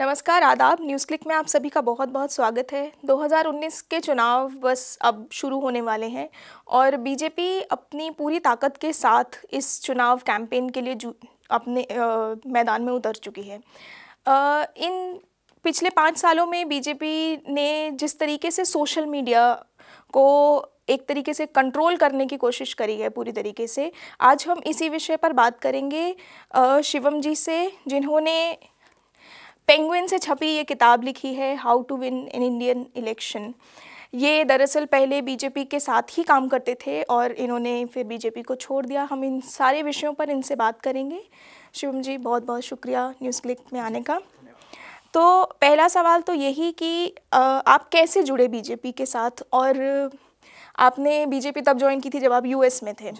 नमस्कार आदाब news click में आप सभी का बहुत बहुत स्वागत है 2019 के चुनाव बस अब शुरू होने वाले हैं और बीजेपी अपनी पूरी ताकत के साथ इस चुनाव कैंपेन के लिए अपने आ, मैदान में उतर चुकी है आ, इन पिछले पाँच सालों में बीजेपी ने जिस तरीके से सोशल मीडिया को एक तरीके से कंट्रोल करने की कोशिश करी है पूरी तरीके से आज हम इसी विषय पर बात करेंगे शिवम जी से जिन्होंने पेंगुइन से छपी ये किताब लिखी है how to win in Indian election ये दरअसल पहले बीजेपी के साथ ही काम करते थे और इन्होंने फिर बीजेपी को छोड़ दिया हम इन सारे विषयों पर इनसे बात करेंगे शिवम जी बहुत बहुत शुक्रिया न्यूज़ क्लिक में आने का तो पहला सवाल तो यही कि आप कैसे जुड़े बीजेपी के साथ और आपने बीजेपी तब ज्वाइन की थी जब आप यूएस में थे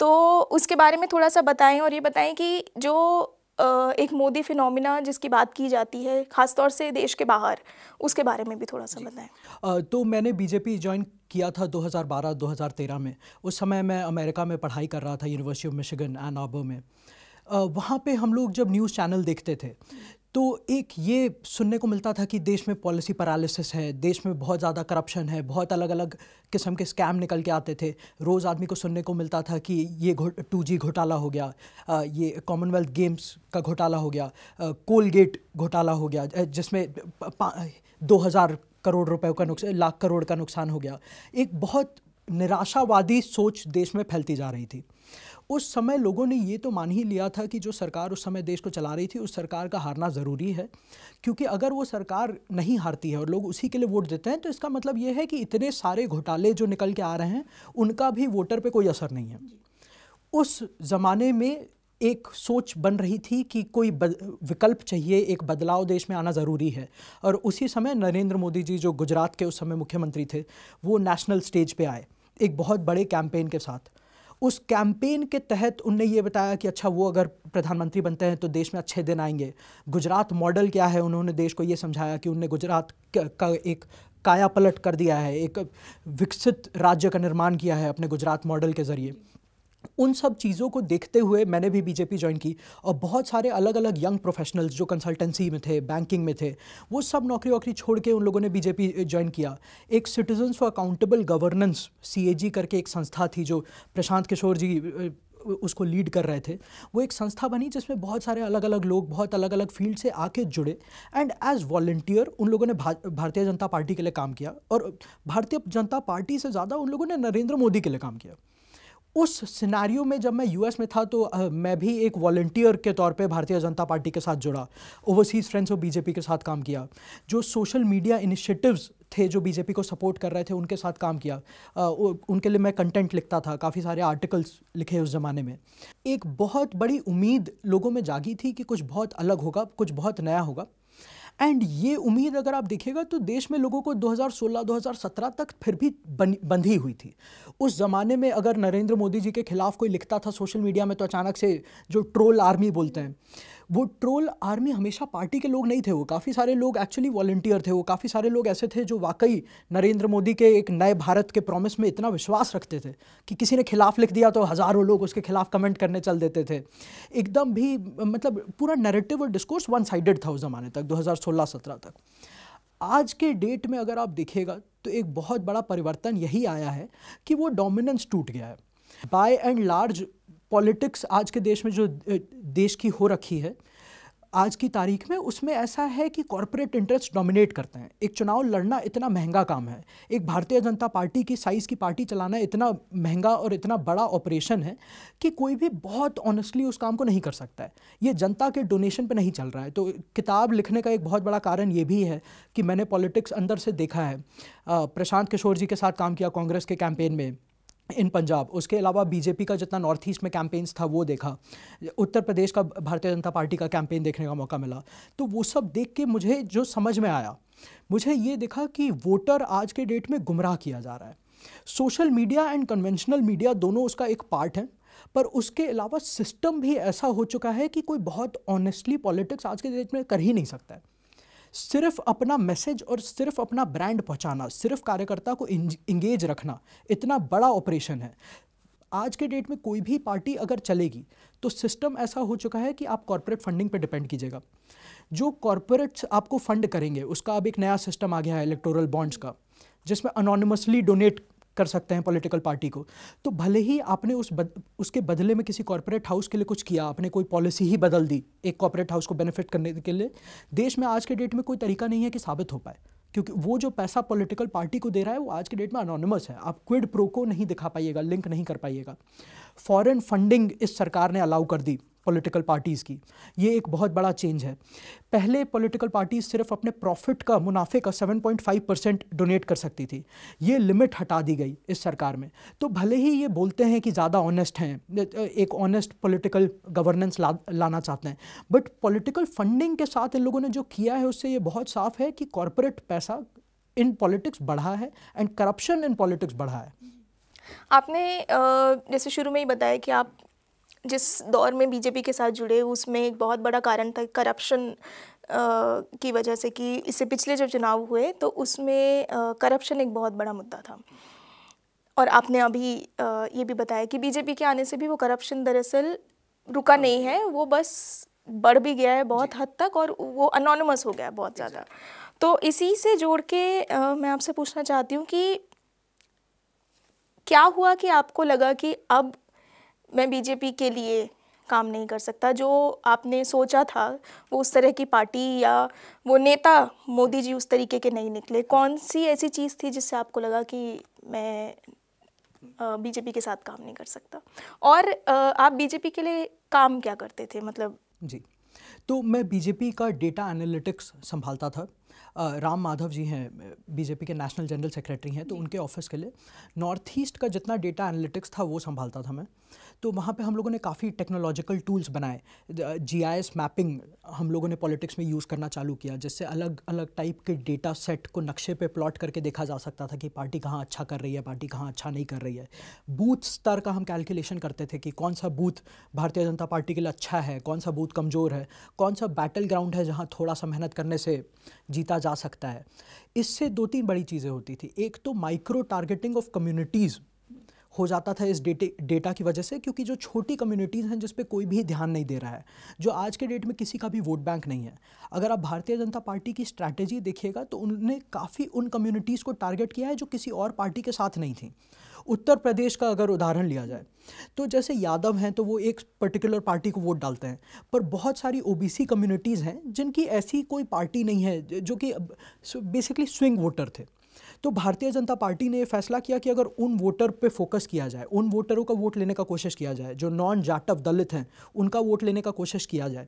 तो उसके बारे में थोड़ा सा बताएं और ये बताएं कि जो एक मोदी फिनोमिना जिसकी बात की जाती है खासतौर से देश के बाहर उसके बारे में भी थोड़ा सा बताएं तो मैंने बीजेपी ज्वाइन किया था 2012-2013 में उस समय मैं अमेरिका में पढ़ाई कर रहा था यूनिवर्सिटी ऑफ मिशिगन एंड ऑबो में वहाँ पे हम लोग जब न्यूज़ चैनल देखते थे तो एक ये सुनने को मिलता था कि देश में पॉलिसी पैरालिसिस है देश में बहुत ज़्यादा करप्शन है बहुत अलग अलग किस्म के स्कैम निकल के आते थे रोज़ आदमी को सुनने को मिलता था कि ये टू जी घोटाला हो गया ये कॉमनवेल्थ गेम्स का घोटाला हो गया कोलगेट घोटाला हो गया जिसमें दो हज़ार करोड़ रुपए का नुकसान लाख करोड़ का नुकसान हो गया एक बहुत निराशावादी सोच देश में फैलती जा रही थी उस समय लोगों ने ये तो मान ही लिया था कि जो सरकार उस समय देश को चला रही थी उस सरकार का हारना ज़रूरी है क्योंकि अगर वो सरकार नहीं हारती है और लोग उसी के लिए वोट देते हैं तो इसका मतलब ये है कि इतने सारे घोटाले जो निकल के आ रहे हैं उनका भी वोटर पर कोई असर नहीं है उस ज़माने में एक सोच बन रही थी कि कोई विकल्प चाहिए एक बदलाव देश में आना ज़रूरी है और उसी समय नरेंद्र मोदी जी जो गुजरात के उस समय मुख्यमंत्री थे वो नेशनल स्टेज पे आए एक बहुत बड़े कैंपेन के साथ उस कैंपेन के तहत उनने ये बताया कि अच्छा वो अगर प्रधानमंत्री बनते हैं तो देश में अच्छे दिन आएंगे गुजरात मॉडल क्या है उन्होंने देश को ये समझाया कि उनने गुजरात का एक काया पलट कर दिया है एक विकसित राज्य का निर्माण किया है अपने गुजरात मॉडल के ज़रिए उन सब चीज़ों को देखते हुए मैंने भी बीजेपी ज्वाइन की और बहुत सारे अलग अलग यंग प्रोफेशनल्स जो कंसल्टेंसी में थे बैंकिंग में थे वो सब नौकरी वोकरी छोड़ के उन लोगों ने बीजेपी ज्वाइन किया एक सिटीजन्स फॉर अकाउंटेबल गवर्नेंस सी करके एक संस्था थी जो प्रशांत किशोर जी उसको लीड कर रहे थे वो एक संस्था बनी जिसमें बहुत सारे अलग अलग लोग बहुत अलग अलग फील्ड से आके जुड़े एंड एज वॉल्टियर उन लोगों ने भारतीय जनता पार्टी के लिए काम किया और भारतीय जनता पार्टी से ज़्यादा उन लोगों ने नरेंद्र मोदी के लिए काम किया उस सिनारियो में जब मैं यूएस में था तो आ, मैं भी एक वॉल्टियर के तौर पे भारतीय जनता पार्टी के साथ जुड़ा ओवरसीज़ फ्रेंड्स और बीजेपी के साथ काम किया जो सोशल मीडिया इनिशिएटिव्स थे जो बीजेपी को सपोर्ट कर रहे थे उनके साथ काम किया आ, उनके लिए मैं कंटेंट लिखता था काफ़ी सारे आर्टिकल्स लिखे उस ज़माने में एक बहुत बड़ी उम्मीद लोगों में जागी थी कि कुछ बहुत अलग होगा कुछ बहुत नया होगा एंड ये उम्मीद अगर आप देखेगा तो देश में लोगों को 2016-2017 तक फिर भी बंधी हुई थी उस ज़माने में अगर नरेंद्र मोदी जी के खिलाफ कोई लिखता था सोशल मीडिया में तो अचानक से जो ट्रोल आर्मी बोलते हैं वो ट्रोल आर्मी हमेशा पार्टी के लोग नहीं थे वो काफ़ी सारे लोग एक्चुअली वॉलेंटियर थे वो काफ़ी सारे लोग ऐसे थे जो वाकई नरेंद्र मोदी के एक नए भारत के प्रॉमिस में इतना विश्वास रखते थे कि किसी ने खिलाफ लिख दिया तो हज़ारों लोग उसके खिलाफ कमेंट करने चल देते थे एकदम भी मतलब पूरा नरेटिव और डिस्कोर्स वन साइडेड था उस ज़माने तक दो हज़ार तक आज के डेट में अगर आप देखेगा तो एक बहुत बड़ा परिवर्तन यही आया है कि वो डोमिनेंस टूट गया है बाय एंड लार्ज पॉलिटिक्स आज के देश में जो देश की हो रखी है आज की तारीख में उसमें ऐसा है कि कॉरपोरेट इंटरेस्ट डोमिनेट करते हैं एक चुनाव लड़ना इतना महंगा काम है एक भारतीय जनता पार्टी की साइज़ की पार्टी चलाना इतना महंगा और इतना बड़ा ऑपरेशन है कि कोई भी बहुत ऑनेस्टली उस काम को नहीं कर सकता है ये जनता के डोनेशन पे नहीं चल रहा है तो किताब लिखने का एक बहुत बड़ा कारण ये भी है कि मैंने पॉलिटिक्स अंदर से देखा है प्रशांत किशोर जी के साथ काम किया कांग्रेस के कैंपेन में इन पंजाब उसके अलावा बीजेपी का जितना नॉर्थ ईस्ट में कैंपेन्स था वो देखा उत्तर प्रदेश का भारतीय जनता पार्टी का कैंपेन देखने का मौका मिला तो वो सब देख के मुझे जो समझ में आया मुझे ये देखा कि वोटर आज के डेट में गुमराह किया जा रहा है social media and conventional media दोनों उसका एक पार्ट है पर उसके अलावा सिस्टम भी ऐसा हो चुका है कि कोई बहुत ऑनेस्टली पॉलिटिक्स आज के डेट में कर ही नहीं सकता है सिर्फ अपना मैसेज और सिर्फ अपना ब्रांड पहुंचाना सिर्फ कार्यकर्ता को इंगेज रखना इतना बड़ा ऑपरेशन है आज के डेट में कोई भी पार्टी अगर चलेगी तो सिस्टम ऐसा हो चुका है कि आप कॉरपोरेट फंडिंग पर डिपेंड कीजिएगा जो कॉरपोरेट्स आपको फंड करेंगे उसका अब एक नया सिस्टम आ गया है इलेक्टोरल बॉन्ड्स का जिसमें अनोनमसली डोनेट कर सकते हैं पॉलिटिकल पार्टी को तो भले ही आपने उस बद, उसके बदले में किसी कॉरपोरेट हाउस के लिए कुछ किया आपने कोई पॉलिसी ही बदल दी एक कॉरपोरेट हाउस को बेनिफिट करने के लिए देश में आज के डेट में कोई तरीका नहीं है कि साबित हो पाए क्योंकि वो जो पैसा पॉलिटिकल पार्टी को दे रहा है वो आज के डेट में अनोनमस है आप क्विड प्रो को नहीं दिखा पाइएगा लिंक नहीं कर पाइएगा फॉरेन फंडिंग इस सरकार ने अलाउ कर दी पॉलिटिकल पार्टीज़ की ये एक बहुत बड़ा चेंज है पहले पॉलिटिकल पार्टीज़ सिर्फ अपने प्रॉफिट का मुनाफे का 7.5 परसेंट डोनेट कर सकती थी ये लिमिट हटा दी गई इस सरकार में तो भले ही ये बोलते हैं कि ज़्यादा ऑनेस्ट हैं एक ऑनेस्ट पॉलिटिकल गवर्नेंस ला, लाना चाहते हैं बट पॉलिटिकल फंडिंग के साथ इन लोगों ने जो किया है उससे ये बहुत साफ है कि कॉरपोरेट पैसा इन पॉलिटिक्स बढ़ा है एंड करप्शन इन पॉलिटिक्स बढ़ा है आपने जैसे शुरू में ही बताया कि आप जिस दौर में बीजेपी के साथ जुड़े उसमें एक बहुत बड़ा कारण था करप्शन की वजह से कि इससे पिछले जब चुनाव हुए तो उसमें करप्शन एक बहुत बड़ा मुद्दा था और आपने अभी ये भी बताया कि बीजेपी के आने से भी वो करप्शन दरअसल रुका हाँ। नहीं है वो बस बढ़ भी गया है बहुत हद तक और वो अनोनमस हो गया है बहुत ज़्यादा तो इसी से जोड़ के आ, मैं आपसे पूछना चाहती हूँ कि क्या हुआ कि आपको लगा कि अब मैं बीजेपी के लिए काम नहीं कर सकता जो आपने सोचा था वो उस तरह की पार्टी या वो नेता मोदी जी उस तरीके के नहीं निकले कौन सी ऐसी चीज़ थी जिससे आपको लगा कि मैं बीजेपी के साथ काम नहीं कर सकता और आप बीजेपी के लिए काम क्या करते थे मतलब जी तो मैं बीजेपी का डेटा एनालिटिक्स संभालता था राम माधव जी हैं बीजेपी के नेशनल जनरल सेक्रेटरी हैं तो उनके ऑफिस के लिए नॉर्थ ईस्ट का जितना डेटा एनालिटिक्स था वो संभालता था मैं तो वहाँ पे हम लोगों ने काफ़ी टेक्नोलॉजिकल टूल्स बनाए जीआईएस मैपिंग हम लोगों ने पॉलिटिक्स में यूज़ करना चालू किया जिससे अलग अलग टाइप के डेटा सेट को नक्शे पे प्लॉट करके देखा जा सकता था कि पार्टी कहाँ अच्छा कर रही है पार्टी कहाँ अच्छा नहीं कर रही है बूथ स्तर का हम कैलकुलेशन करते थे कि कौन सा बूथ भारतीय जनता पार्टी के लिए अच्छा है कौन सा बूथ कमज़ोर है कौन सा बैटल ग्राउंड है जहाँ थोड़ा सा मेहनत करने से जीत जीता जा सकता है इससे दो तीन बड़ी चीज़ें होती थी एक तो माइक्रो टारगेटिंग ऑफ कम्युनिटीज़ हो जाता था इस डेटे डेटा की वजह से क्योंकि जो छोटी कम्युनिटीज़ हैं जिस पर कोई भी ध्यान नहीं दे रहा है जो आज के डेट में किसी का भी वोट बैंक नहीं है अगर आप भारतीय जनता पार्टी की स्ट्रैटेजी देखिएगा तो उन्होंने काफ़ी उन कम्युनिटीज़ को टारगेट किया है जो किसी और पार्टी के साथ नहीं थी उत्तर प्रदेश का अगर उदाहरण लिया जाए तो जैसे यादव हैं तो वो एक पर्टिकुलर पार्टी को वोट डालते हैं पर बहुत सारी ओबीसी कम्युनिटीज़ हैं जिनकी ऐसी कोई पार्टी नहीं है जो कि बेसिकली स्विंग वोटर थे तो भारतीय जनता पार्टी ने फैसला किया कि अगर उन वोटर पे फोकस किया जाए उन वोटरों का वोट लेने का कोशिश किया जाए जो नॉन जाटव दलित हैं उनका वोट लेने का कोशिश किया जाए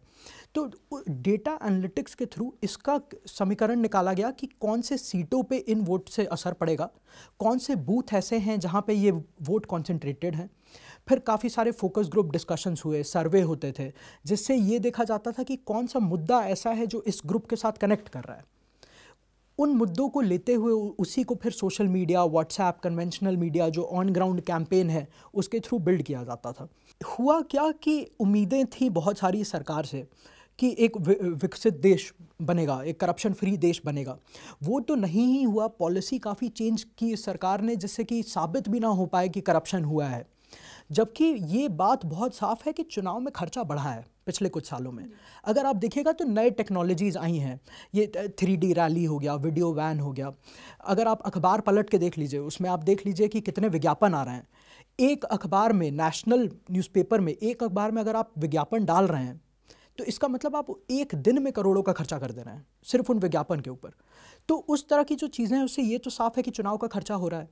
तो डेटा एनालिटिक्स के थ्रू इसका समीकरण निकाला गया कि कौन से सीटों पे इन वोट से असर पड़ेगा कौन से बूथ ऐसे हैं जहाँ पर ये वोट कॉन्सेंट्रेटेड हैं फिर काफ़ी सारे फोकस ग्रुप डिस्कशंस हुए सर्वे होते थे जिससे ये देखा जाता था कि कौन सा मुद्दा ऐसा है जो इस ग्रुप के साथ कनेक्ट कर रहा है उन मुद्दों को लेते हुए उसी को फिर social media WhatsApp conventional media जो ऑन ग्राउंड कैंपेन है उसके थ्रू बिल्ड किया जाता था हुआ क्या कि उम्मीदें थी बहुत सारी सरकार से कि एक विकसित देश बनेगा एक करप्शन फ्री देश बनेगा वो तो नहीं ही हुआ पॉलिसी काफ़ी चेंज की सरकार ने जिससे कि साबित भी ना हो पाए कि करप्शन हुआ है जबकि ये बात बहुत साफ है कि चुनाव में खर्चा बढ़ा है पिछले कुछ सालों में अगर आप देखिएगा तो नए टेक्नोलॉजीज़ आई हैं ये थ्री डी रैली हो गया वीडियो वैन हो गया अगर आप अखबार पलट के देख लीजिए उसमें आप देख लीजिए कि कितने विज्ञापन आ रहे हैं एक अखबार में नेशनल न्यूज़पेपर में एक अखबार में अगर आप विज्ञापन डाल रहे हैं तो इसका मतलब आप एक दिन में करोड़ों का खर्चा कर दे रहे हैं सिर्फ उन विज्ञापन के ऊपर तो उस तरह की जो चीज़ें हैं उससे ये तो साफ है कि चुनाव का खर्चा हो रहा है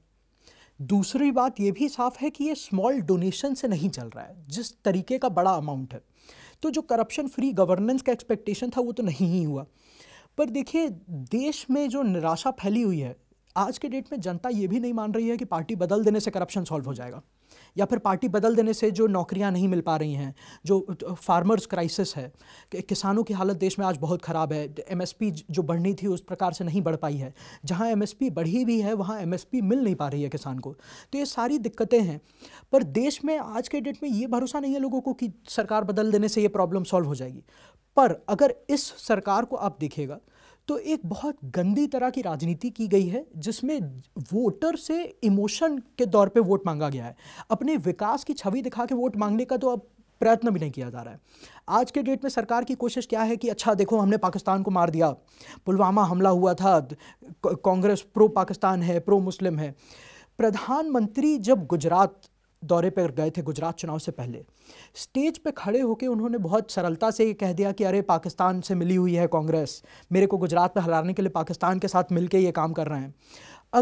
दूसरी बात ये भी साफ है कि ये स्मॉल डोनेशन से नहीं चल रहा है जिस तरीके का बड़ा अमाउंट है तो जो करप्शन फ्री गवर्नेंस का एक्सपेक्टेशन था वो तो नहीं ही हुआ पर देखिए देश में जो निराशा फैली हुई है आज के डेट में जनता ये भी नहीं मान रही है कि पार्टी बदल देने से करप्शन सॉल्व हो जाएगा या फिर पार्टी बदल देने से जो नौकरियां नहीं मिल पा रही हैं जो तो, फार्मर्स क्राइसिस है किसानों की हालत देश में आज बहुत ख़राब है एमएसपी जो बढ़नी थी उस प्रकार से नहीं बढ़ पाई है जहाँ एमएसपी बढ़ी भी है वहाँ एमएसपी मिल नहीं पा रही है किसान को तो ये सारी दिक्कतें हैं पर देश में आज के डेट में ये भरोसा नहीं है लोगों को कि सरकार बदल देने से ये प्रॉब्लम सॉल्व हो जाएगी पर अगर इस सरकार को आप देखिएगा तो एक बहुत गंदी तरह की राजनीति की गई है जिसमें वोटर से इमोशन के दौर पे वोट मांगा गया है अपने विकास की छवि दिखा के वोट मांगने का तो अब प्रयत्न भी नहीं किया जा रहा है आज के डेट में सरकार की कोशिश क्या है कि अच्छा देखो हमने पाकिस्तान को मार दिया पुलवामा हमला हुआ था कांग्रेस प्रो पाकिस्तान है प्रो मुस्लिम है प्रधानमंत्री जब गुजरात दौरे पर गए थे गुजरात चुनाव से पहले स्टेज पे खड़े होकर उन्होंने बहुत सरलता से ये कह दिया कि अरे पाकिस्तान से मिली हुई है कांग्रेस मेरे को गुजरात में हराने के लिए पाकिस्तान के साथ मिलकर ये काम कर रहे हैं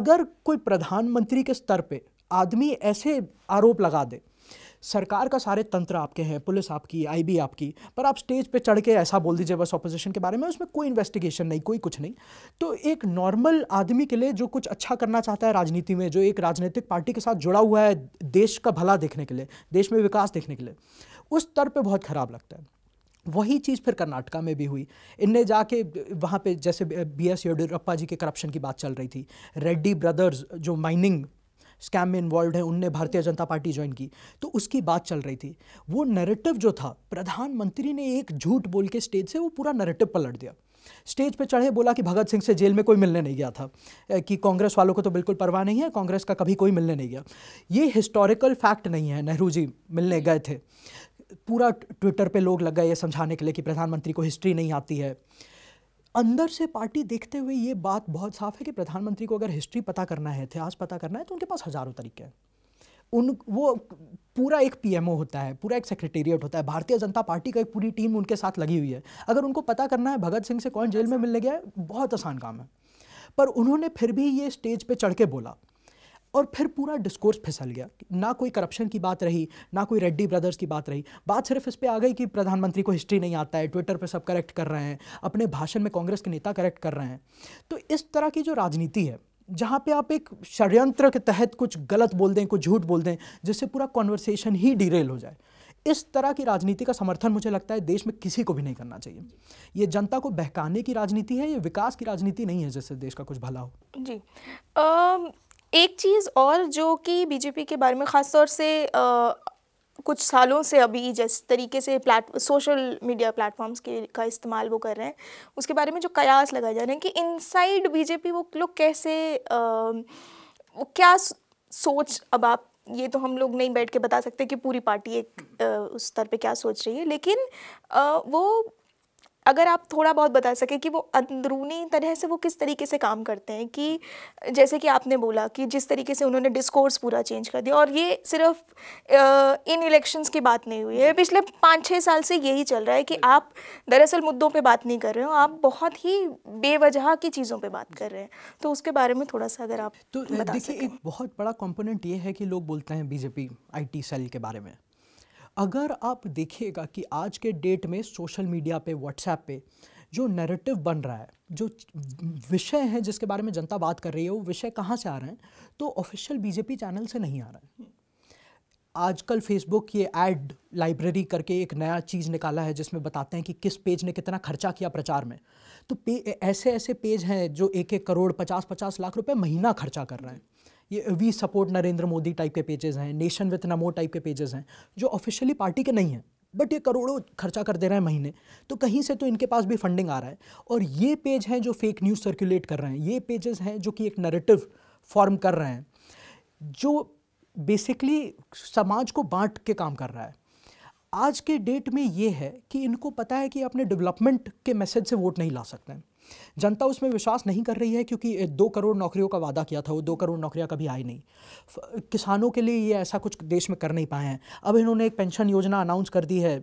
अगर कोई प्रधानमंत्री के स्तर पे आदमी ऐसे आरोप लगा दे सरकार का सारे तंत्र आपके हैं पुलिस आपकी आईबी आपकी पर आप स्टेज पे चढ़ के ऐसा बोल दीजिए बस ऑपोजिशन के बारे में उसमें कोई इन्वेस्टिगेशन नहीं कोई कुछ नहीं तो एक नॉर्मल आदमी के लिए जो कुछ अच्छा करना चाहता है राजनीति में जो एक राजनीतिक पार्टी के साथ जुड़ा हुआ है देश का भला देखने के लिए देश में विकास देखने के लिए उस स्तर पर बहुत ख़राब लगता है वही चीज़ फिर कर्नाटका में भी हुई इनने जाके वहाँ पे जैसे बी एस येडियप्पा जी के करप्शन की बात चल रही थी रेड्डी ब्रदर्स जो माइनिंग स्कैम में इन्वॉल्व है उनने भारतीय जनता पार्टी ज्वाइन की तो उसकी बात चल रही थी वो नरेटिव जो था प्रधानमंत्री ने एक झूठ बोल के स्टेज से वो पूरा नरेटिव पलट दिया स्टेज पे चढ़े बोला कि भगत सिंह से जेल में कोई मिलने नहीं गया था कि कांग्रेस वालों को तो बिल्कुल परवाह नहीं है कांग्रेस का कभी कोई मिलने नहीं गया ये हिस्टोरिकल फैक्ट नहीं है नेहरू जी मिलने गए थे पूरा ट्विटर पे लोग लग गए ये समझाने के लिए कि प्रधानमंत्री को हिस्ट्री नहीं आती है अंदर से पार्टी देखते हुए ये बात बहुत साफ है कि प्रधानमंत्री को अगर हिस्ट्री पता करना है इतिहास पता करना है तो उनके पास हज़ारों तरीके हैं उन वो पूरा एक पीएमओ होता है पूरा एक सेक्रेटेरिएट होता है भारतीय जनता पार्टी का एक पूरी टीम उनके साथ लगी हुई है अगर उनको पता करना है भगत सिंह से कौन जेल में अच्छा। मिलने गया है बहुत आसान काम है पर उन्होंने फिर भी ये स्टेज पर चढ़ के बोला और फिर पूरा डिस्कोर्स फिसल गया ना कोई करप्शन की बात रही ना कोई रेड्डी ब्रदर्स की बात रही बात सिर्फ इस पर आ गई कि प्रधानमंत्री को हिस्ट्री नहीं आता है ट्विटर पर सब करेक्ट कर रहे हैं अपने भाषण में कांग्रेस के नेता करेक्ट कर रहे हैं तो इस तरह की जो राजनीति है जहाँ पे आप एक षड्यंत्र के तहत कुछ गलत बोल दें कुछ झूठ बोल दें जिससे पूरा कॉन्वर्सेशन ही डिरेल हो जाए इस तरह की राजनीति का समर्थन मुझे लगता है देश में किसी को भी नहीं करना चाहिए ये जनता को बहकाने की राजनीति है ये विकास की राजनीति नहीं है जिससे देश का कुछ भला हो जी आ, एक चीज़ और जो कि बीजेपी के बारे में ख़ासतौर से आ, कुछ सालों से अभी जिस तरीके से प्लेट सोशल मीडिया प्लेटफॉर्म्स के का इस्तेमाल वो कर रहे हैं उसके बारे में जो कयास लगाए जा रहे हैं कि इनसाइड बीजेपी वो लोग कैसे आ, वो क्या सोच अब आप ये तो हम लोग नहीं बैठ के बता सकते कि पूरी पार्टी एक आ, उस स्तर पे क्या सोच रही है लेकिन आ, वो अगर आप थोड़ा बहुत बता सकें कि वो अंदरूनी तरह से वो किस तरीके से काम करते हैं कि जैसे कि आपने बोला कि जिस तरीके से उन्होंने डिस्कोर्स पूरा चेंज कर दिया और ये सिर्फ इन इलेक्शंस की बात नहीं हुई है पिछले पाँच छः साल से यही चल रहा है कि आप दरअसल मुद्दों पर बात नहीं कर रहे हो आप बहुत ही बेवजह की चीज़ों पर बात कर रहे हैं तो उसके बारे में थोड़ा सा अगर आप तो देखिए एक बहुत बड़ा कॉम्पोनेंट ये है कि लोग बोलते हैं बीजेपी आई सेल के बारे में अगर आप देखिएगा कि आज के डेट में सोशल मीडिया पे व्हाट्सएप पे जो नैरेटिव बन रहा है जो विषय है जिसके बारे में जनता बात कर रही है वो विषय कहाँ से आ रहे हैं तो ऑफिशियल बीजेपी चैनल से नहीं आ रहे हैं आजकल फेसबुक ये एड लाइब्रेरी करके एक नया चीज़ निकाला है जिसमें बताते हैं कि किस पेज ने कितना खर्चा किया प्रचार में तो ऐसे ऐसे पेज हैं जो एक एक करोड़ पचास पचास लाख रुपए महीना खर्चा कर रहे हैं ये we support Narendra Modi type के पेजेस हैं नेशन विथ नमो टाइप के पेजेस हैं जो ऑफिशियली पार्टी के नहीं हैं बट ये करोड़ों खर्चा कर दे रहे हैं महीने तो कहीं से तो इनके पास भी फंडिंग आ रहा है और ये पेज हैं जो फेक न्यूज़ सर्कुलेट कर रहे हैं ये पेजेस हैं जो कि एक नरेटिव फॉर्म कर रहे हैं जो बेसिकली समाज को बांट के काम कर रहा है आज के डेट में ये है कि इनको पता है कि अपने डेवलपमेंट के मैसेज से वोट नहीं ला सकते हैं जनता उसमें विश्वास नहीं कर रही है क्योंकि दो करोड़ नौकरियों का वादा किया था वो दो करोड़ नौकरियाँ कभी आई नहीं किसानों के लिए ये ऐसा कुछ देश में कर नहीं पाए हैं अब इन्होंने एक पेंशन योजना अनाउंस कर दी है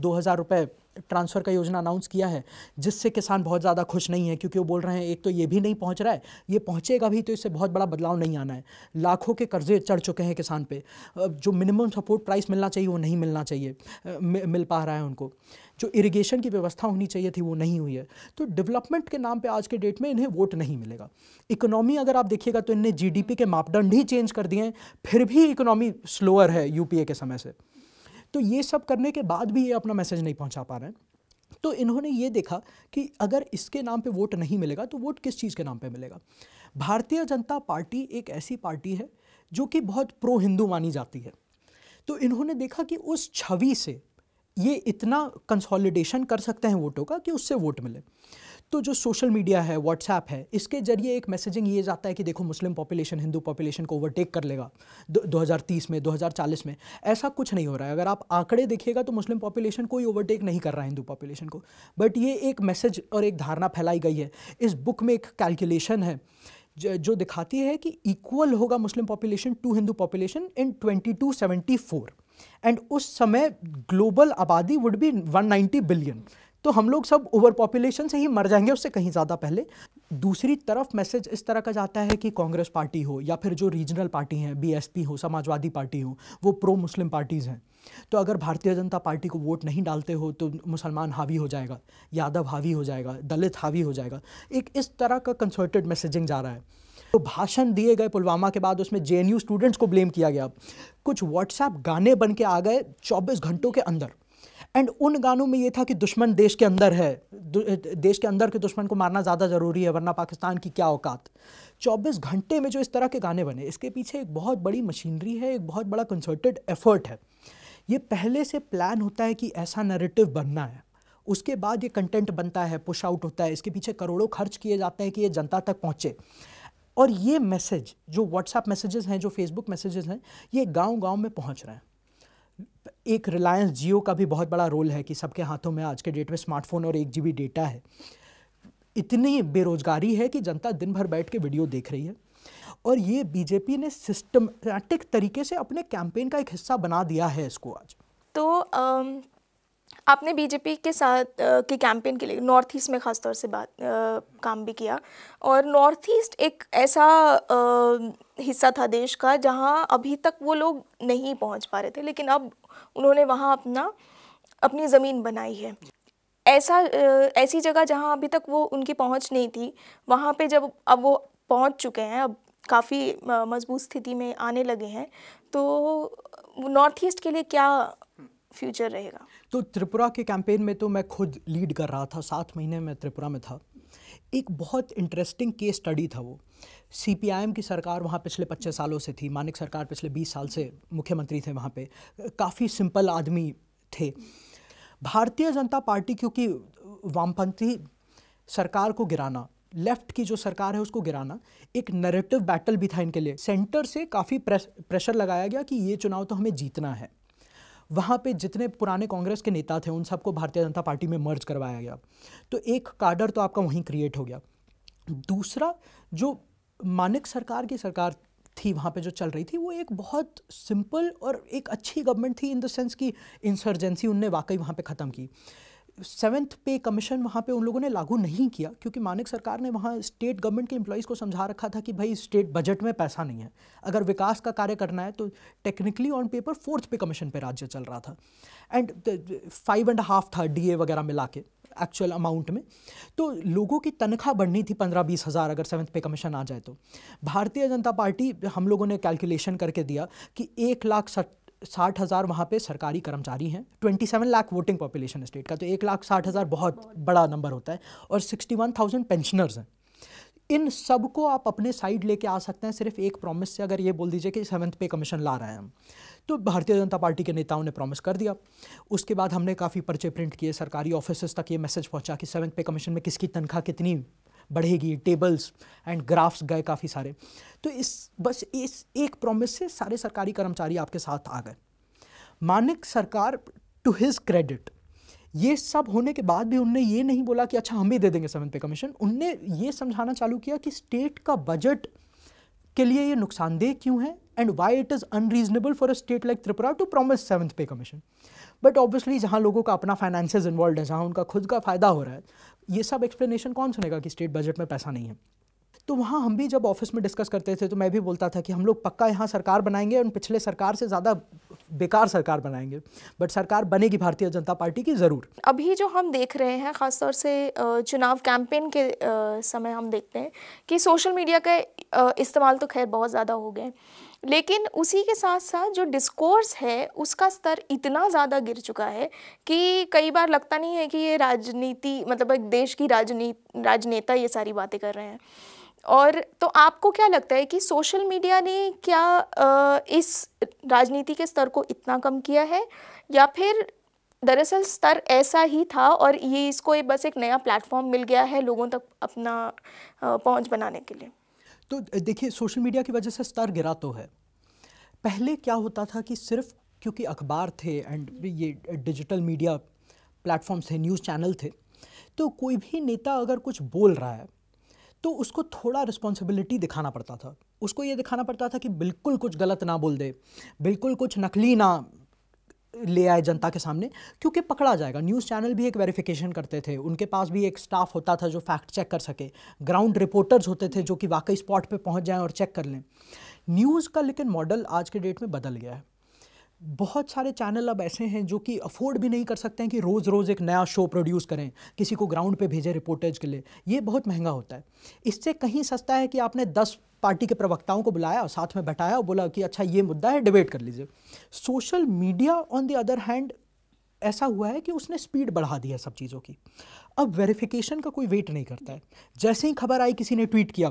दो हज़ार रुपये ट्रांसफ़र का योजना अनाउंस किया है जिससे किसान बहुत ज़्यादा खुश नहीं है क्योंकि वो बोल रहे हैं एक तो ये भी नहीं पहुंच रहा है ये पहुंचेगा भी तो इससे बहुत बड़ा बदलाव नहीं आना है लाखों के कर्जे चढ़ चुके हैं किसान पे जो मिनिमम सपोर्ट प्राइस मिलना चाहिए वो नहीं मिलना चाहिए मिल पा रहा है उनको जो इरिगेशन की व्यवस्था होनी चाहिए थी वो नहीं हुई है तो डेवलपमेंट के नाम पे आज के डेट में इन्हें वोट नहीं मिलेगा इकोनॉमी अगर आप देखिएगा तो इनने जीडीपी के मापदंड ही चेंज कर दिए हैं फिर भी इकोनॉमी स्लोअर है यूपीए के समय से तो ये सब करने के बाद भी ये अपना मैसेज नहीं पहुंचा पा रहे हैं तो इन्होंने ये देखा कि अगर इसके नाम पे वोट नहीं मिलेगा तो वोट किस चीज़ के नाम पे मिलेगा भारतीय जनता पार्टी एक ऐसी पार्टी है जो कि बहुत प्रो हिंदू मानी जाती है तो इन्होंने देखा कि उस छवि से ये इतना कंसोलिडेशन कर सकते हैं वोटों का कि उससे वोट मिले तो जो सोशल मीडिया है व्हाट्सएप है इसके जरिए एक मैसेजिंग ये जाता है कि देखो मुस्लिम पॉपुलेशन हिंदू पॉपुलेशन को ओवरटेक कर लेगा दो हज़ार तीस में 2040 में ऐसा कुछ नहीं हो रहा है अगर आप आंकड़े देखिएगा तो मुस्लिम पॉपुलेशन कोई ओवरटेक नहीं कर रहा है हिंदू पॉपुलेशन को बट ये एक मैसेज और एक धारणा फैलाई गई है इस बुक में एक कैलकुलेशन है जो दिखाती है कि इक्वल होगा Muslim population to Hindu population in twenty and उस समय ग्लोबल आबादी वुड बी 190 बिलियन तो हम लोग सब ओवर पॉपुलेशन से ही मर जाएंगे उससे कहीं ज़्यादा पहले दूसरी तरफ मैसेज इस तरह का जाता है कि कांग्रेस पार्टी हो या फिर जो रीजनल पार्टी हैं बीएसपी हो समाजवादी पार्टी हो वो प्रो मुस्लिम पार्टीज़ हैं तो अगर भारतीय जनता पार्टी को वोट नहीं डालते हो तो मुसलमान हावी हो जाएगा यादव हावी हो जाएगा दलित हावी हो जाएगा एक इस तरह का कंसर्टेड मैसेजिंग जा रहा है तो भाषण दिए गए पुलवामा के बाद उसमें जे स्टूडेंट्स को ब्लेम किया गया कुछ व्हाट्सएप गाने बन के आ गए चौबीस घंटों के अंदर एंड उन गानों में ये था कि दुश्मन देश के अंदर है देश के अंदर के दुश्मन को मारना ज़्यादा ज़रूरी है वरना पाकिस्तान की क्या औकात 24 घंटे में जो इस तरह के गाने बने इसके पीछे एक बहुत बड़ी मशीनरी है एक बहुत बड़ा कंसर्टेड एफर्ट है ये पहले से प्लान होता है कि ऐसा नरेटिव बनना है उसके बाद ये कंटेंट बनता है पुश आउट होता है इसके पीछे करोड़ों खर्च किए जाते हैं कि ये जनता तक पहुँचे और ये मैसेज जो व्हाट्सएप मैसेजेस हैं जो फेसबुक मैसेजेस हैं ये गांव गांव में पहुंच रहे हैं एक रिलायंस जियो का भी बहुत बड़ा रोल है कि सबके हाथों में आज के डेट में स्मार्टफोन और एक जी डेटा है इतनी बेरोजगारी है कि जनता दिन भर बैठ के वीडियो देख रही है और ये बीजेपी ने सिस्टमैटिक तरीके से अपने कैंपेन का एक हिस्सा बना दिया है इसको आज तो आम, आपने बीजेपी के साथ आ, के कैंपेन के लिए नॉर्थ ईस्ट में ख़ासतौर से बात आ, काम भी किया और नॉर्थ ईस्ट एक ऐसा आ, हिस्सा था देश का जहां अभी तक वो लोग नहीं पहुंच पा रहे थे लेकिन अब उन्होंने वहाँ अपना अपनी ज़मीन बनाई है ऐसा ऐसी जगह जहाँ अभी तक वो उनकी पहुँच नहीं थी वहाँ पे जब अब वो पहुँच चुके हैं अब काफ़ी मजबूत स्थिति में आने लगे हैं तो नॉर्थ ईस्ट के लिए क्या फ्यूचर रहेगा तो त्रिपुरा के कैंपेन में तो मैं खुद लीड कर रहा था सात महीने में त्रिपुरा में था एक बहुत इंटरेस्टिंग केस स्टडी था वो सीपीआईएम की सरकार वहाँ पिछले पच्चीस सालों से थी मानिक सरकार पिछले बीस साल से मुख्यमंत्री थे वहाँ पे काफ़ी सिंपल आदमी थे भारतीय जनता पार्टी क्योंकि वामपंथी सरकार को गिराना लेफ्ट की जो सरकार है उसको गिराना एक नरेटिव बैटल भी था इनके लिए सेंटर से काफ़ी प्रेशर लगाया गया कि ये चुनाव तो हमें जीतना है वहाँ पे जितने पुराने कांग्रेस के नेता थे उन सबको भारतीय जनता पार्टी में मर्ज करवाया गया तो एक काडर तो आपका वहीं क्रिएट हो गया दूसरा जो मानिक सरकार की सरकार थी वहाँ पे जो चल रही थी वो एक बहुत सिंपल और एक अच्छी गवर्नमेंट थी इन द सेंस कि इंसर्जेंसी उनने वाकई वहाँ पे ख़त्म की सेवन्थ पे कमीशन वहाँ पे उन लोगों ने लागू नहीं किया क्योंकि मानिक सरकार ने वहाँ स्टेट गवर्नमेंट के एम्प्लॉयज़ को समझा रखा था कि भाई स्टेट बजट में पैसा नहीं है अगर विकास का कार्य करना है तो technically on paper fourth pay commission पे राज्य चल रहा था एंड फाइव एंड हाफ था डी वगैरह मिला के एक्चुअल अमाउंट में तो लोगों की तनख्वाह बढ़नी थी पंद्रह बीस हज़ार अगर सेवन्थ पे कमीशन आ जाए तो भारतीय जनता पार्टी हम लोगों ने कैलकुलेशन करके दिया कि एक लाख सत साठ हज़ार वहाँ पे सरकारी कर्मचारी हैं twenty seven lakh voting population state का तो एक लाख साठ हज़ार बहुत बड़ा नंबर होता है और सिक्सटी वन थाउजेंड पेंशनर्स हैं इन सब को आप अपने साइड लेके आ सकते हैं सिर्फ एक प्रॉमिस से अगर ये बोल दीजिए कि सेवन्थ पे कमीशन ला रहे हैं हम तो भारतीय जनता पार्टी के नेताओं ने प्रॉमिस कर दिया उसके बाद हमने काफ़ी पर्चे प्रिंट किए सरकारी ऑफिसर्स तक ये मैसेज पहुंचा कि सेवन्थ पे कमीशन में किसकी तनख्वाह कितनी बढ़ेगी टेबल्स एंड ग्राफ्स गए काफ़ी सारे तो इस बस इस एक प्रॉमिस से सारे सरकारी कर्मचारी आपके साथ आ गए मानिक सरकार टू हिज क्रेडिट ये सब होने के बाद भी उनने ये नहीं बोला कि अच्छा हम भी दे देंगे सेवन पे कमीशन उनने ये समझाना चालू किया कि स्टेट का बजट के लिए ये नुकसानदेह क्यों है and why it is unreasonable for a state like Tripura to promise seventh pay commission but obviously जहाँ लोगों का अपना फाइनेंसेस इन्वॉल्व है जहाँ उनका खुद का फ़ायदा हो रहा है ये सब एक्सप्लेनेशन कौन सुनेगा कि स्टेट बजट में पैसा नहीं है तो वहाँ हम भी जब ऑफिस में डिस्कस करते थे तो मैं भी बोलता था कि हम लोग पक्का यहाँ सरकार बनाएंगे और पिछले सरकार से ज़्यादा बेकार सरकार बनाएंगे बट सरकार बनेगी भारतीय जनता पार्टी की ज़रूर अभी जो हम देख रहे हैं ख़ासतौर से चुनाव कैंपेन के समय हम देखते हैं कि सोशल मीडिया का इस्तेमाल तो खैर बहुत ज़्यादा हो गए लेकिन उसी के साथ साथ जो डिस्कोर्स है उसका स्तर इतना ज़्यादा गिर चुका है कि कई बार लगता नहीं है कि ये राजनीति मतलब एक देश की राजनीति राजनेता ये सारी बातें कर रहे हैं और तो आपको क्या लगता है कि सोशल मीडिया ने क्या आ, इस राजनीति के स्तर को इतना कम किया है या फिर दरअसल स्तर ऐसा ही था और ये इसको बस एक नया प्लेटफॉर्म मिल गया है लोगों तक अपना पहुंच बनाने के लिए तो देखिए सोशल मीडिया की वजह से स्तर गिरा तो है पहले क्या होता था कि सिर्फ क्योंकि अखबार थे एंड ये डिजिटल मीडिया प्लेटफॉर्म्स थे न्यूज़ चैनल थे तो कोई भी नेता अगर कुछ बोल रहा है तो उसको थोड़ा रिस्पॉन्सिबिलिटी दिखाना पड़ता था उसको ये दिखाना पड़ता था कि बिल्कुल कुछ गलत ना बोल दे बिल्कुल कुछ नकली ना ले आए जनता के सामने क्योंकि पकड़ा जाएगा न्यूज़ चैनल भी एक वेरिफिकेशन करते थे उनके पास भी एक स्टाफ होता था जो फैक्ट चेक कर सके ग्राउंड रिपोर्टर्स होते थे जो कि वाकई स्पॉट पे पहुंच जाएं और चेक कर लें न्यूज़ का लेकिन मॉडल आज के डेट में बदल गया है बहुत सारे चैनल अब ऐसे हैं जो कि अफोर्ड भी नहीं कर सकते हैं कि रोज़ रोज़ एक नया शो प्रोड्यूस करें किसी को ग्राउंड पे भेजें रिपोर्टेज के लिए ये बहुत महंगा होता है इससे कहीं सस्ता है कि आपने दस पार्टी के प्रवक्ताओं को बुलाया और साथ में बैठाया और बोला कि अच्छा ये मुद्दा है डिबेट कर लीजिए social media on the other hand ऐसा हुआ है कि उसने स्पीड बढ़ा दी है सब चीज़ों की अब वेरिफिकेशन का कोई वेट नहीं करता है जैसे ही खबर आई किसी ने ट्वीट किया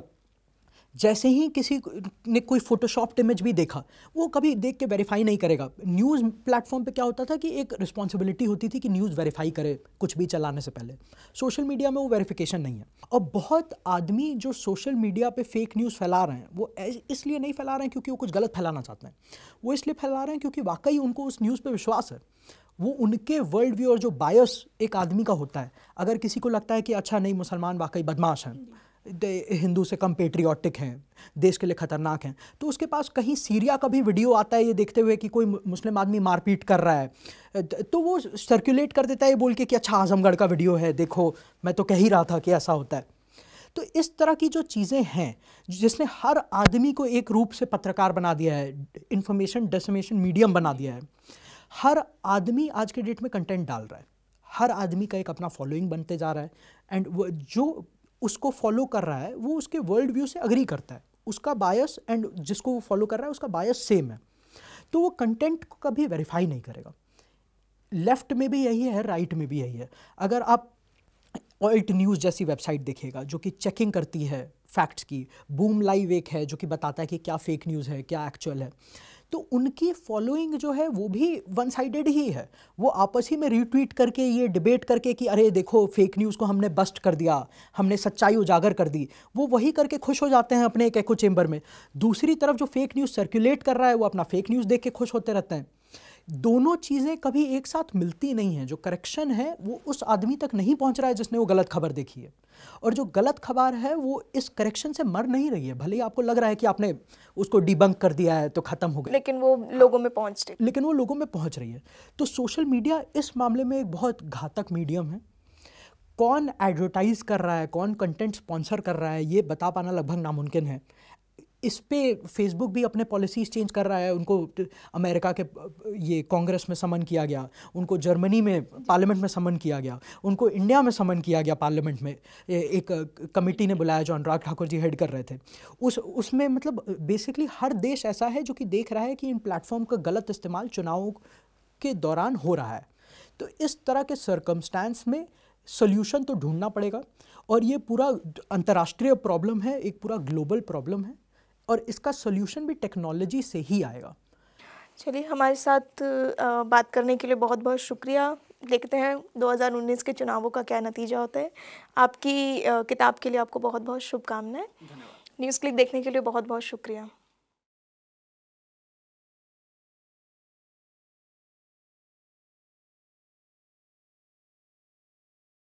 जैसे ही किसी ने कोई फोटोशॉप्ड इमेज भी देखा वो कभी देख के वेरीफाई नहीं करेगा न्यूज़ प्लेटफॉर्म पे क्या होता था कि एक रिस्पॉन्सिबिलिटी होती थी कि न्यूज़ वेरीफाई करे कुछ भी चलाने से पहले सोशल मीडिया में वो वेरीफिकेशन नहीं है और बहुत आदमी जो सोशल मीडिया पर फेक न्यूज़ फैला रहे हैं वो इसलिए नहीं फैला रहे हैं क्योंकि वो कुछ गलत फैलाना चाहते हैं वो इसलिए फैला रहे हैं क्योंकि वाकई उनको उस न्यूज़ पर विश्वास है वो उनके वर्ल्ड व्यू और जो बायस एक आदमी का होता है अगर किसी को लगता है कि अच्छा नहीं मुसलमान वाकई बदमाश हैं हिंदू से कम पेट्रियाटिक हैं देश के लिए ख़तरनाक हैं तो उसके पास कहीं सीरिया का भी वीडियो आता है ये देखते हुए कि कोई मुस्लिम आदमी मारपीट कर रहा है तो वो सर्कुलेट कर देता है ये बोल के कि अच्छा आजमगढ़ का वीडियो है देखो मैं तो कह ही रहा था कि ऐसा होता है तो इस तरह की जो चीज़ें हैं जिसने हर आदमी को एक रूप से पत्रकार बना दिया है इन्फॉर्मेशन डेसमेशन मीडियम बना दिया है हर आदमी आज के डेट में कंटेंट डाल रहा है हर आदमी का एक अपना फॉलोइंग बनते जा रहा है एंड वो जो उसको फॉलो कर रहा है वो उसके वर्ल्ड व्यू से अग्री करता है उसका बायस एंड जिसको वो फॉलो कर रहा है उसका बायस सेम है तो वो कंटेंट को कभी वेरीफाई नहीं करेगा लेफ्ट में भी यही है राइट में भी यही है अगर आप ऑल्ट न्यूज़ जैसी वेबसाइट देखेगा जो कि चेकिंग करती है फैक्ट्स की बूम लाइव एक है जो कि बताता है कि क्या फेक न्यूज़ है क्या एक्चुअल है तो उनकी फॉलोइंग जो है वो भी वन साइडेड ही है वो आपस ही में रीट्वीट करके ये डिबेट करके कि अरे देखो फेक न्यूज़ को हमने बस्ट कर दिया हमने सच्चाई उजागर कर दी वो वही करके खुश हो जाते हैं अपने एक एको चेंबर में दूसरी तरफ जो फेक न्यूज़ सर्कुलेट कर रहा है वो अपना फेक न्यूज़ देख के खुश होते रहते हैं दोनों चीज़ें कभी एक साथ मिलती नहीं हैं जो करेक्शन है वो उस आदमी तक नहीं पहुंच रहा है जिसने वो गलत खबर देखी है और जो गलत खबर है वो इस करेक्शन से मर नहीं रही है भले ही आपको लग रहा है कि आपने उसको डिबंक कर दिया है तो ख़त्म हो गया लेकिन वो लोगों में पहुँच रही लेकिन वो लोगों में पहुँच रही है तो सोशल मीडिया इस मामले में एक बहुत घातक मीडियम है कौन एडवर्टाइज़ कर रहा है कौन कंटेंट स्पॉन्सर कर रहा है ये बता पाना लगभग नामुमकिन है इस पर फेसबुक भी अपने पॉलिसीज़ चेंज कर रहा है उनको अमेरिका के ये कांग्रेस में समन किया गया उनको जर्मनी में पार्लियामेंट में समन किया गया उनको इंडिया में समन किया गया पार्लियामेंट में एक कमेटी ने बुलाया जो अनुराग ठाकुर जी हेड कर रहे थे उस उसमें मतलब बेसिकली हर देश ऐसा है जो कि देख रहा है कि इन प्लेटफॉर्म का गलत इस्तेमाल चुनावों के दौरान हो रहा है तो इस तरह के सरकमस्टांस में सोल्यूशन तो ढूंढना पड़ेगा और ये पूरा अंतर्राष्ट्रीय प्रॉब्लम है एक पूरा ग्लोबल प्रॉब्लम है और इसका सोल्यूशन भी टेक्नोलॉजी से ही आएगा चलिए हमारे साथ बात करने के लिए बहुत बहुत शुक्रिया देखते हैं 2019 के चुनावों का क्या नतीजा होता है आपकी किताब के लिए आपको बहुत बहुत शुभकामनाएं न्यूज़ क्लिक देखने के लिए बहुत बहुत शुक्रिया